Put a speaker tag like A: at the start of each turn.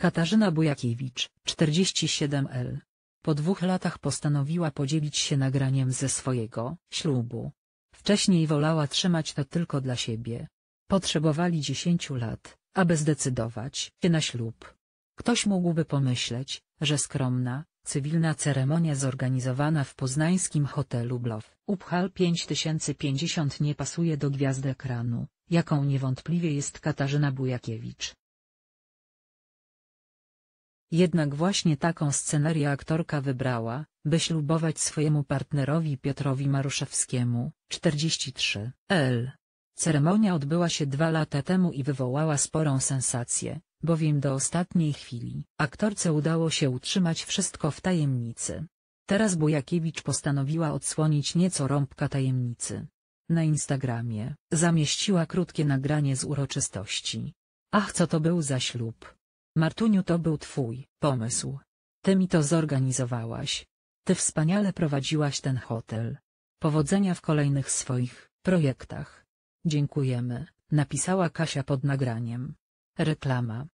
A: Katarzyna Bujakiewicz, 47L. Po dwóch latach postanowiła podzielić się nagraniem ze swojego ślubu. Wcześniej wolała trzymać to tylko dla siebie. Potrzebowali 10 lat, aby zdecydować się na ślub. Ktoś mógłby pomyśleć, że skromna, cywilna ceremonia zorganizowana w poznańskim hotelu Blow Uphal 5050 nie pasuje do gwiazdy ekranu, jaką niewątpliwie jest Katarzyna Bujakiewicz. Jednak właśnie taką scenerię aktorka wybrała, by ślubować swojemu partnerowi Piotrowi Maruszewskiemu, 43. L. Ceremonia odbyła się dwa lata temu i wywołała sporą sensację, bowiem do ostatniej chwili aktorce udało się utrzymać wszystko w tajemnicy. Teraz Bujakiewicz postanowiła odsłonić nieco rąbka tajemnicy. Na Instagramie zamieściła krótkie nagranie z uroczystości. Ach co to był za ślub. Martuniu to był twój pomysł. Ty mi to zorganizowałaś. Ty wspaniale prowadziłaś ten hotel. Powodzenia w kolejnych swoich projektach. Dziękujemy, napisała Kasia pod nagraniem. Reklama.